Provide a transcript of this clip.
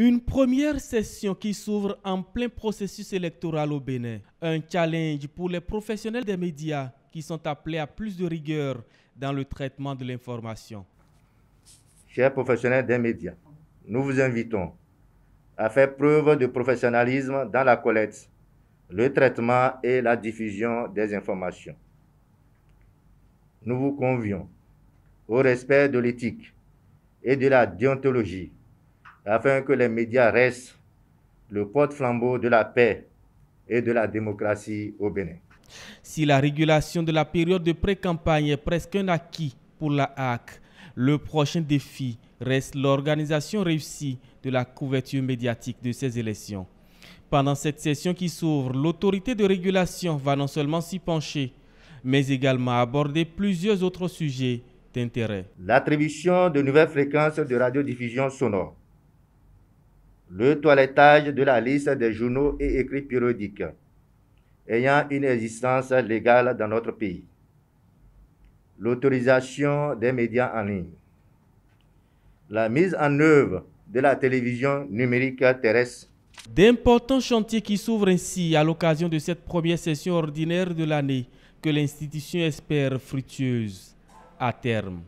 Une première session qui s'ouvre en plein processus électoral au Bénin. Un challenge pour les professionnels des médias qui sont appelés à plus de rigueur dans le traitement de l'information. Chers professionnels des médias, nous vous invitons à faire preuve de professionnalisme dans la collecte, le traitement et la diffusion des informations. Nous vous convions au respect de l'éthique et de la déontologie afin que les médias restent le porte-flambeau de la paix et de la démocratie au Bénin. Si la régulation de la période de pré-campagne est presque un acquis pour la HAC, le prochain défi reste l'organisation réussie de la couverture médiatique de ces élections. Pendant cette session qui s'ouvre, l'autorité de régulation va non seulement s'y pencher, mais également aborder plusieurs autres sujets d'intérêt. L'attribution de nouvelles fréquences de radiodiffusion sonore le toilettage de la liste des journaux et écrits périodiques ayant une existence légale dans notre pays, l'autorisation des médias en ligne, la mise en œuvre de la télévision numérique terrestre. D'importants chantiers qui s'ouvrent ainsi à l'occasion de cette première session ordinaire de l'année que l'institution espère fructueuse à terme.